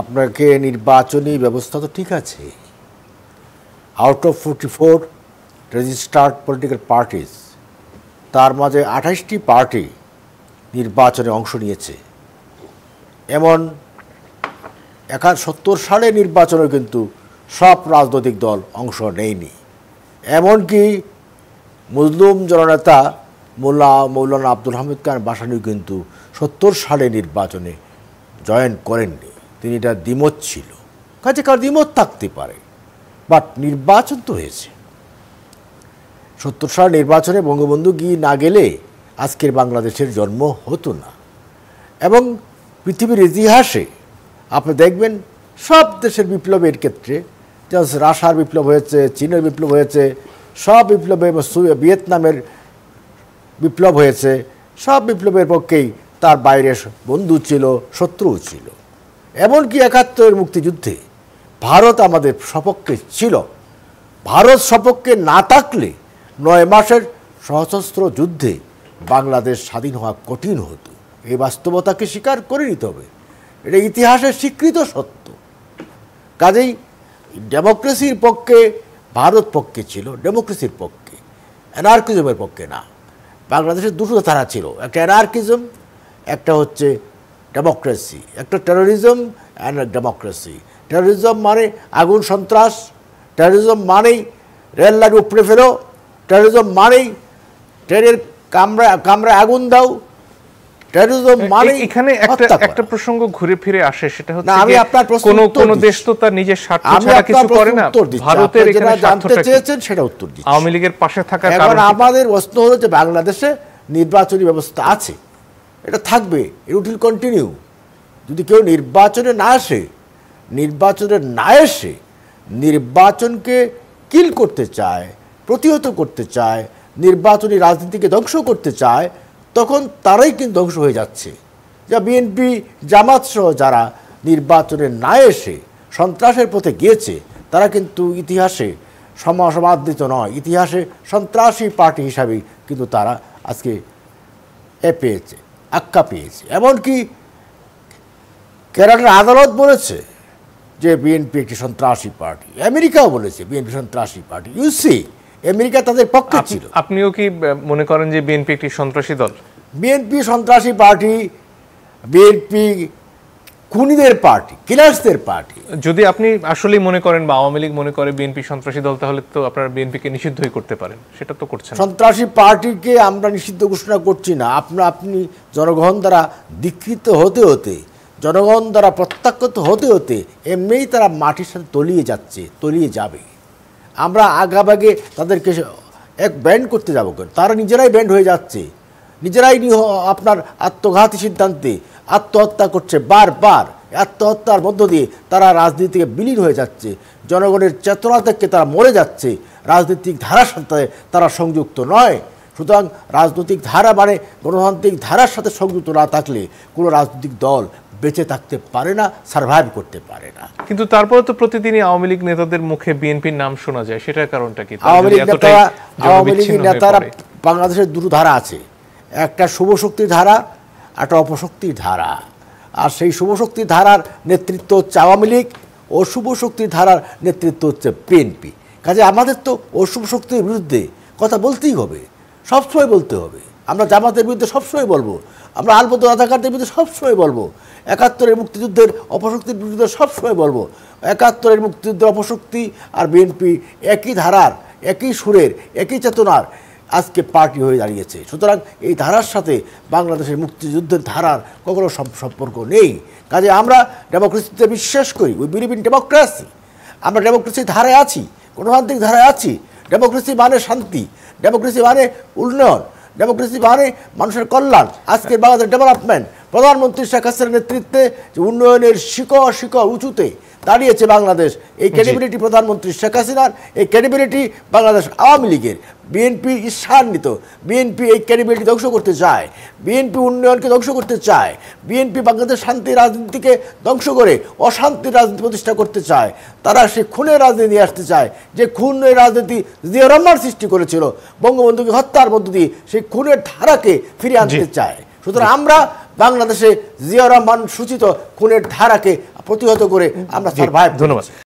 আপনাকে নির্বাচনী ব্যবস্থা তো ঠিক আছে out of forty four registered political parties তার মাঝে আঠাশটি পার্টি নির্বাচনে অংশ নিয়েছে এমন একা সত্তর সালে নির্বাচনে কিন্তু সব রাজনৈতিক দল অংশ নেয়নি এমনকি মুসলুম জননেতা মোল্লা মৌলানা আব্দুল হামিদ খান বাসানিও কিন্তু সত্তর সালে নির্বাচনে জয়েন করেননি তিনি এটা দ্বিমত ছিল কাজে কার দ্বিমত থাকতে পারে বাট নির্বাচন তো হয়েছে সত্তর সাল নির্বাচনে বঙ্গবন্ধু গিয়ে না গেলে আজকের বাংলাদেশের জন্ম হতো না এবং পৃথিবীর ইতিহাসে আপনি দেখবেন সব দেশের বিপ্লবের ক্ষেত্রে যেমন রাশার বিপ্লব হয়েছে চীনের বিপ্লব হয়েছে সব বিপ্লবে ভিয়েতনামের বিপ্লব হয়েছে সব বিপ্লবের পক্ষেই তার বাইরে বন্ধু ছিল শত্রুও ছিল এমনকি একাত্তরের মুক্তিযুদ্ধে ভারত আমাদের সপক্ষে ছিল ভারত সপক্ষে না থাকলে নয় মাসের সশস্ত্র যুদ্ধে বাংলাদেশ স্বাধীন হওয়া কঠিন হতো এই বাস্তবতাকে স্বীকার করে নিতে হবে এটা ইতিহাসের স্বীকৃত সত্য কাজেই ডেমোক্রেসির পক্ষে ভারত পক্ষে ছিল ডেমোক্রেসির পক্ষে অ্যানার্কিজমের পক্ষে না বাংলাদেশের দুটো ধারা ছিল একটা অ্যানার্কিজম একটা হচ্ছে ডেমোক্রেসি একটা টেরোরিজম অ্যান্ড ডেমোক্রেসি টেরোরিজম মানে আগুন সন্ত্রাস টেরোরিজম মানেই রেল লাইন উপরে ফেলো টেরোরিজম মানেই ট্রেনের কামরা কামরা আগুন দাও টেরোরিজম মানে এখানে একটা একটা প্রসঙ্গ ঘুরে ফিরে আসে সেটা হচ্ছে আমি আপনার কোন কোন দেশ তো তার নিজের স্বার্থ ছাড়া কিছু করে না ভারতের এখানে জানতে চেয়েছেন সেটা উত্তর দিচ্ছি আওয়ামী লীগের পাশে থাকার কারণ আমাদের প্রশ্ন হলো যে বাংলাদেশে নির্বাচনী ব্যবস্থা আছে এটা থাকবে ইট উইল কন্টিনিউ যদি কেউ নির্বাচনে না আসে নির্বাচনে না এসে নির্বাচনকে কিল করতে চায় প্রতিহত করতে চায় নির্বাচনী রাজনীতিকে ধ্বংস করতে চায় তখন তারাই কিন্তু ধ্বংস হয়ে যাচ্ছে যা বিএনপি জামাত সহ যারা নির্বাচনে না এসে সন্ত্রাসের পথে গিয়েছে তারা কিন্তু ইতিহাসে সমাসমাদৃত নয় ইতিহাসে সন্ত্রাসী পার্টি হিসাবেই কিন্তু তারা আজকে এ পেয়েছে আক্কা পেয়েছে এমনকি কেরালার আদালত বলেছে যে বিএনপি একটি সন্ত্রাসী পার্টি আমেরিকাও বলেছে বিএনপি সন্ত্রাসী পার্টি ইউসি আমেরিকা তাদের পক্ষে ছিল আপনিও কি মনে করেন যে বিএনপি একটি সন্ত্রাসী দল বিএনপি সন্ত্রাসী পার্টি বিএনপি খুনিদের পার্টি কিলার্সদের পার্টি যদি আপনি আসলেই মনে করেন বা আওয়ামী লীগ মনে করে বিএনপি সন্ত্রাসী দল তাহলে তো আপনারা বিএনপিকে নিষিদ্ধই করতে পারেন সেটা তো করছেন সন্ত্রাসী পার্টিকে আমরা নিষিদ্ধ ঘোষণা করছি না আপনি জনগণ দ্বারা দীক্ষিত হতে হতে জনগণ দ্বারা প্রত্যাখ্যত হতে হতে এমনিই তারা মাটির সাথে তলিয়ে যাচ্ছে তলিয়ে যাবে আমরা আগাভাগে তাদেরকে এক ব্যান্ড করতে যাবো কেন তারা নিজেরাই ব্যান্ড হয়ে যাচ্ছে নিজেরাই নিহ আপনার আত্মঘাতী সিদ্ধান্তে আত্মহত্যা করছে বারবার আত্মহত্যার মধ্য দিয়ে তারা রাজনীতিকে বিলীন হয়ে যাচ্ছে জনগণের চেতনা থেকে তারা মরে যাচ্ছে রাজনৈতিক ধারার সাথে তারা সংযুক্ত নয় সুতরাং রাজনৈতিক ধারা মানে গণতান্ত্রিক ধারার সাথে সংযুক্ত না থাকলে কোনো রাজনৈতিক দল বেঁচে থাকতে পারে না সার্ভাইভ করতে পারে না কিন্তু তারপরে তো প্রতিদিনই আওয়ামী লীগ নেতাদের মুখে বিএনপির নাম শোনা যায় সেটার কারণটা কি আওয়ামী লীগ নেতারা আওয়ামী লীগ নেতারা বাংলাদেশের দুটো ধারা আছে একটা শুভশক্তির ধারা একটা অপশক্তির ধারা আর সেই শুভশক্তি ধারার নেতৃত্ব হচ্ছে আওয়ামী লীগ অশুভ শক্তি ধারার নেতৃত্ব হচ্ছে বিএনপি কাজে আমাদের তো অশুভ শক্তির বিরুদ্ধে কথা বলতেই হবে সবসময় বলতে হবে আমরা জামাতের বিরুদ্ধে সবসময় বলবো আমরা আলপত রাজাকারদের বিরুদ্ধে সবসময় বলবো একাত্তরের মুক্তিযুদ্ধের অপশক্তির বিরুদ্ধে সবসময় বলবো একাত্তরের মুক্তিযুদ্ধের অপশক্তি আর বিএনপি একই ধারার একই সুরের একই চেতনার আজকে পার্টি হয়ে দাঁড়িয়েছে সুতরাং এই ধারার সাথে বাংলাদেশের মুক্তিযুদ্ধের ধারার কখনো সম্পর্ক নেই কাজে আমরা ডেমোক্রেসিতে বিশ্বাস করি উই বিলিভ ইন ডেমোক্রেসি আমরা ডেমোক্রেসির ধারে আছি গণতান্ত্রিক ধারায় আছি ডেমোক্রেসি মানে শান্তি ডেমোক্রেসি মানে উন্নয়ন ডেমোক্রেসি মানে মানুষের কল্যাণ আজকের বাংলাদেশ ডেভেলপমেন্ট প্রধানমন্ত্রী শেখ হাসিনার নেতৃত্বে যে উন্নয়নের শিকড় শিকড় উঁচুতে দাঁড়িয়েছে বাংলাদেশ এই ক্রেডিবিলিটি প্রধানমন্ত্রী শেখ হাসিনার এই ক্রেডিবিলিটি বাংলাদেশ আওয়ামী লীগের বিএনপি ঈর্ষান্বিত বিএনপি এই ক্রেডিবিলিটি ধ্বংস করতে চায় বিএনপি উন্নয়নকে ধ্বংস করতে চায় বিএনপি বাংলাদেশ শান্তি রাজনীতিকে ধ্বংস করে অশান্তির রাজনীতি প্রতিষ্ঠা করতে চায় তারা সে খুনের রাজনীতি নিয়ে আসতে চায় যে খুনের রাজনীতি জিয়া রহমান সৃষ্টি করেছিল বঙ্গবন্ধুকে হত্যার মধ্য দিয়ে সেই খুনের ধারাকে ফিরিয়ে আনতে চায় সুতরাং আমরা বাংলাদেশে জিয়া রহমান সূচিত খুনের ধারাকে প্রতিহত করে আমরা ধন্যবাদ